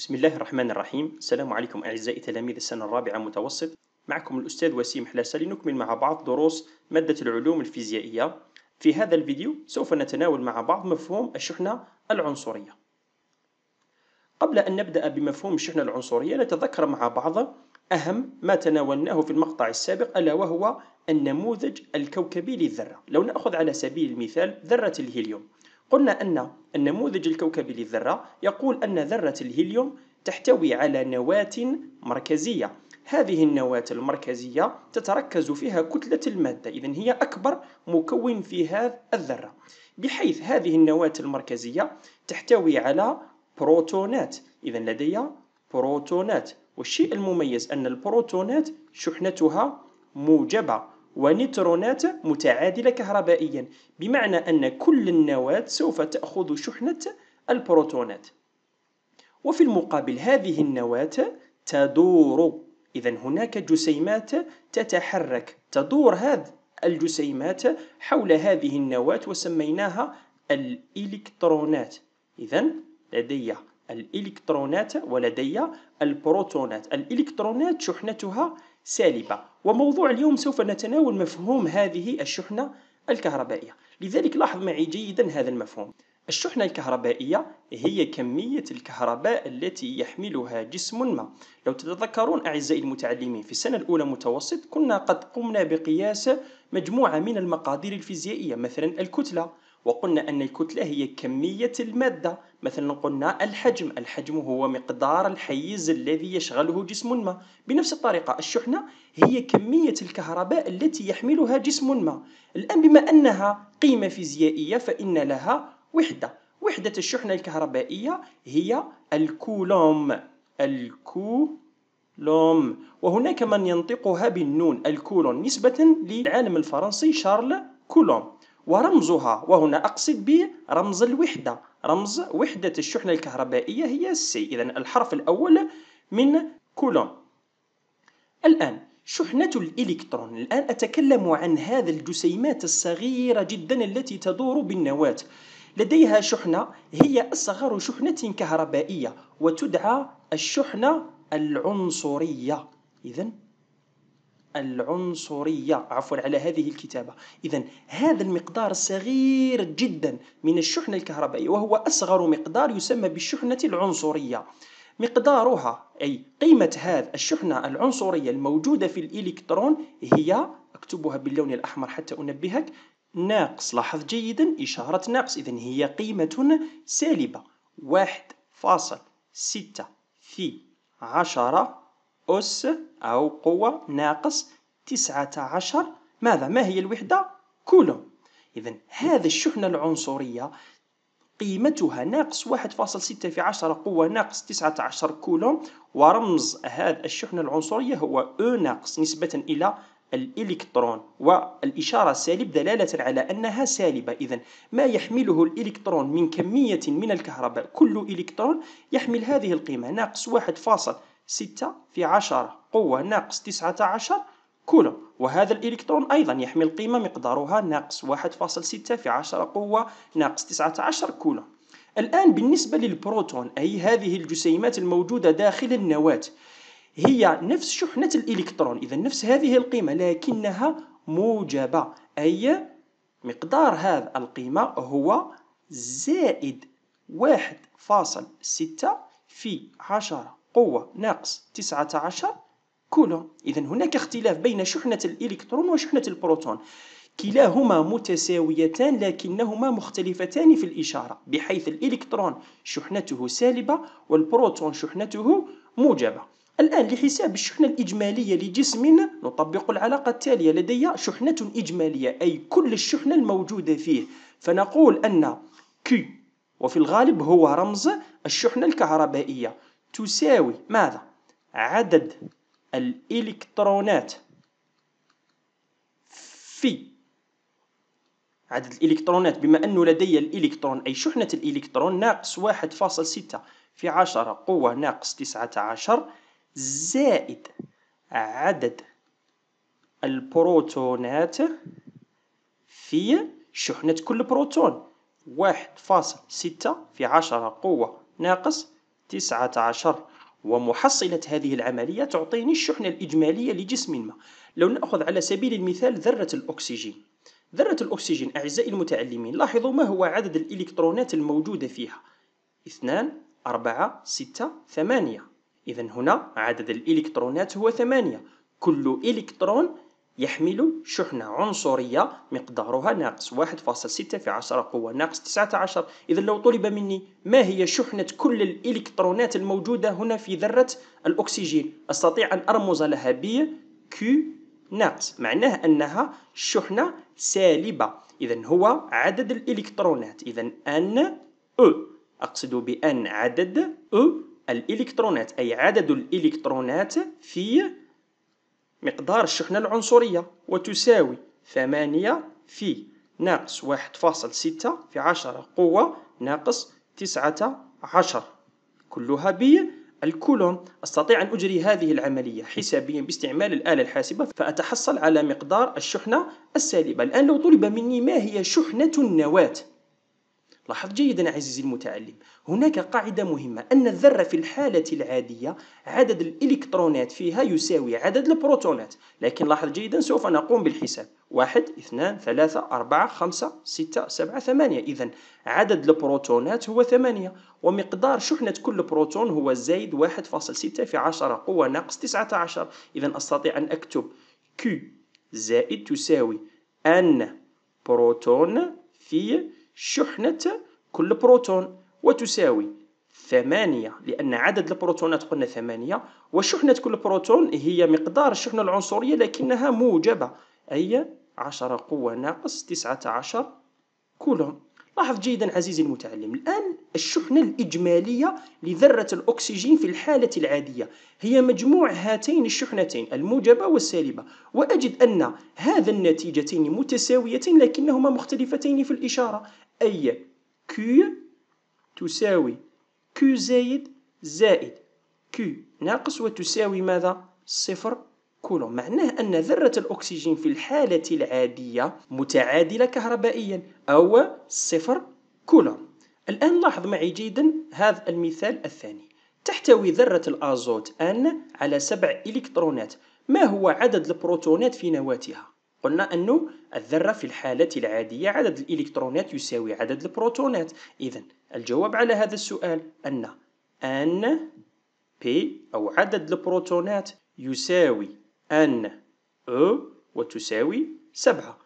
بسم الله الرحمن الرحيم السلام عليكم أعزائي تلاميذ السنة الرابعة متوسط معكم الأستاذ وسيم حلاسة لنكمل مع بعض دروس مادة العلوم الفيزيائية في هذا الفيديو سوف نتناول مع بعض مفهوم الشحنة العنصرية قبل أن نبدأ بمفهوم الشحنة العنصرية نتذكر مع بعض أهم ما تناولناه في المقطع السابق ألا وهو النموذج الكوكبي للذرة لو نأخذ على سبيل المثال ذرة الهيليوم قلنا أن النموذج الكوكبي للذرة يقول أن ذرة الهيليوم تحتوي على نواة مركزية هذه النواة المركزية تتركز فيها كتلة المادة إذا هي أكبر مكون في هذه الذرة بحيث هذه النواة المركزية تحتوي على بروتونات إذا لدي بروتونات والشيء المميز أن البروتونات شحنتها موجبة ونيترونات متعادلة كهربائيا بمعنى أن كل النواة سوف تأخذ شحنة البروتونات وفي المقابل هذه النواة تدور إذا هناك جسيمات تتحرك تدور هذه الجسيمات حول هذه النواة وسميناها الإلكترونات إذا لدي الإلكترونات ولدي البروتونات الإلكترونات شحنتها سالبة وموضوع اليوم سوف نتناول مفهوم هذه الشحنة الكهربائية لذلك لاحظ معي جيدا هذا المفهوم الشحنة الكهربائية هي كمية الكهرباء التي يحملها جسم ما لو تتذكرون أعزائي المتعلمين في السنة الأولى متوسط كنا قد قمنا بقياس مجموعة من المقادير الفيزيائية مثلا الكتلة وقلنا أن الكتلة هي كمية المادة مثلا قلنا الحجم الحجم هو مقدار الحيز الذي يشغله جسم ما بنفس الطريقة الشحنة هي كمية الكهرباء التي يحملها جسم ما الآن بما أنها قيمة فيزيائية فإن لها وحدة وحدة الشحنة الكهربائية هي الكولوم الكولوم وهناك من ينطقها بالنون الكولون نسبة للعالم الفرنسي شارل كولوم ورمزها وهنا أقصد برمز الوحدة رمز وحدة الشحنة الكهربائية هي سي إذا الحرف الأول من كولوم الآن شحنة الإلكترون الآن أتكلم عن هذا الجسيمات الصغيرة جدا التي تدور بالنواة لديها شحنة هي أصغر شحنة كهربائية وتدعى الشحنة العنصرية إذا العنصرية عفوا على هذه الكتابة إذا هذا المقدار الصغير جدا من الشحنة الكهربائية وهو أصغر مقدار يسمى بالشحنة العنصرية مقدارها أي قيمة هذا الشحنة العنصرية الموجودة في الإلكترون هي أكتبها باللون الأحمر حتى أنبهك ناقص لاحظ جيدا إشارة ناقص إذا هي قيمة سالبة واحد فاصل ستة في عشرة أس أو قوة ناقص تسعة عشر ماذا؟ ما هي الوحدة؟ كولوم إذا هذا الشحنة العنصرية قيمتها ناقص 1.6 في 10 قوة ناقص 19 كولوم ورمز هذا الشحنة العنصرية هو أو ناقص نسبة إلى الإلكترون والإشارة سالب دلالة على أنها سالبة إذا ما يحمله الإلكترون من كمية من الكهرباء كل إلكترون يحمل هذه القيمة ناقص 1.6 ستة في عشرة قوة ناقص تسعة عشر كولوم وهذا الإلكترون أيضا يحمل قيمة مقدارها ناقص واحد فاصل ستة في عشرة قوة ناقص تسعة عشر كولوم الآن بالنسبة للبروتون أي هذه الجسيمات الموجودة داخل النواة هي نفس شحنة الإلكترون إذا نفس هذه القيمة لكنها موجبة أي مقدار هذا القيمة هو زائد واحد فاصل ستة في عشرة قوة ناقص 19 كولوم إذا هناك اختلاف بين شحنة الإلكترون وشحنة البروتون كلاهما متساويتان لكنهما مختلفتان في الإشارة بحيث الإلكترون شحنته سالبة والبروتون شحنته موجبة الآن لحساب الشحنة الإجمالية لجسم نطبق العلاقة التالية لدي شحنة إجمالية أي كل الشحنة الموجودة فيه فنقول أن Q وفي الغالب هو رمز الشحنة الكهربائية تساوي ماذا عدد الإلكترونات في عدد الإلكترونات بما أنه لدي الإلكترون أي شحنة الإلكترون ناقص 1.6 في 10 قوة ناقص 19 زائد عدد البروتونات في شحنة كل بروتون 1.6 في 10 قوة ناقص تسعة عشر ومحصلة هذه العملية تعطيني الشحنة الإجمالية لجسم ما لو نأخذ على سبيل المثال ذرة الأكسجين ذرة الأكسجين أعزائي المتعلمين لاحظوا ما هو عدد الإلكترونات الموجودة فيها اثنان أربعة ستة ثمانية إذا هنا عدد الإلكترونات هو ثمانية كل إلكترون يحمل شحنة عنصرية مقدارها ناقص 1.6 في 10 قوة ناقص 19 إذا لو طلب مني ما هي شحنة كل الإلكترونات الموجودة هنا في ذرة الأكسجين أستطيع أن أرمز لها ب Q ناقص معناه أنها شحنة سالبة إذا هو عدد الإلكترونات إذا أن أو أقصد بأن عدد أو الإلكترونات أي عدد الإلكترونات في مقدار الشحنة العنصرية وتساوي ثمانية في ناقص واحد فاصل ستة في عشرة قوة ناقص تسعة عشر كلها الكولوم أستطيع أن أجري هذه العملية حسابيا باستعمال الآلة الحاسبة فأتحصل على مقدار الشحنة السالبة الآن لو طلب مني ما هي شحنة النواة لاحظ جيدا عزيزي المتعلم هناك قاعدة مهمة أن الذرة في الحالة العادية عدد الإلكترونات فيها يساوي عدد البروتونات لكن لاحظ جيدا سوف نقوم بالحساب واحد اثنان ثلاثة أربعة خمسة ستة سبعة ثمانية إذا عدد البروتونات هو ثمانية ومقدار شحنة كل بروتون هو زائد واحد فاصل ستة في عشرة قوة ناقص تسعة عشر إذا أستطيع أن أكتب Q زائد تساوي أن بروتون في شحنة كل بروتون وتساوي ثمانية لأن عدد البروتونات قلنا ثمانية وشحنة كل بروتون هي مقدار الشحنة العنصرية لكنها موجبة أي عشرة قوة ناقص تسعة عشر كولوم لاحظ جيدا عزيزي المتعلم الآن الشحنة الإجمالية لذرة الأكسجين في الحالة العادية هي مجموع هاتين الشحنتين الموجبة والسالبة وأجد أن هذا النتيجتين متساويتين لكنهما مختلفتين في الإشارة أي Q تساوي Q زايد زائد Q ناقص وتساوي ماذا؟ صفر كولوم معناه أن ذرة الأكسجين في الحالة العادية متعادلة كهربائيا أو صفر كولوم الآن لاحظ معي جيدا هذا المثال الثاني تحتوي ذرة الأزوت أن على سبع إلكترونات ما هو عدد البروتونات في نواتها؟ قلنا أنه الذرة في الحالة العادية عدد الإلكترونات يساوي عدد البروتونات إذا الجواب على هذا السؤال أن أن بي أو عدد البروتونات يساوي أن أو وتساوي سبعة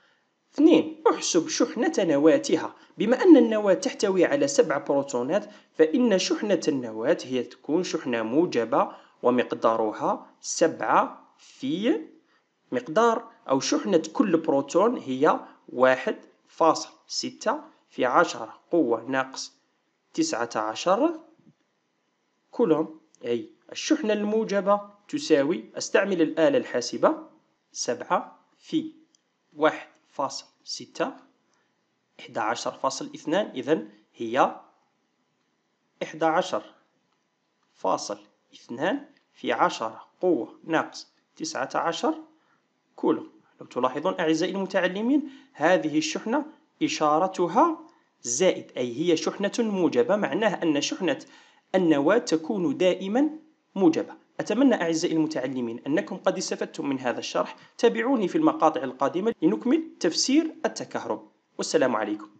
اثنين احسب شحنة نواتها بما أن النواة تحتوي على سبع بروتونات فإن شحنة النواة هي تكون شحنة موجبة ومقدارها سبعة في مقدار أو شحنة كل بروتون هي واحد فاصل ستة في عشرة قوة ناقص تسعة عشر كولوم أي الشحنة الموجبة تساوي استعمل الآلة الحاسبة سبعة في واحد فاصل ستة إحدى عشر فاصل اثنان إذن هي إحدى عشر فاصل اثنان في عشرة قوة ناقص تسعة عشر كولو لو تلاحظون أعزائي المتعلمين هذه الشحنة إشارتها زائد أي هي شحنة موجبة معناه أن شحنة النواة تكون دائما موجبة أتمنى أعزائي المتعلمين أنكم قد استفدتم من هذا الشرح تابعوني في المقاطع القادمة لنكمل تفسير التكهرب والسلام عليكم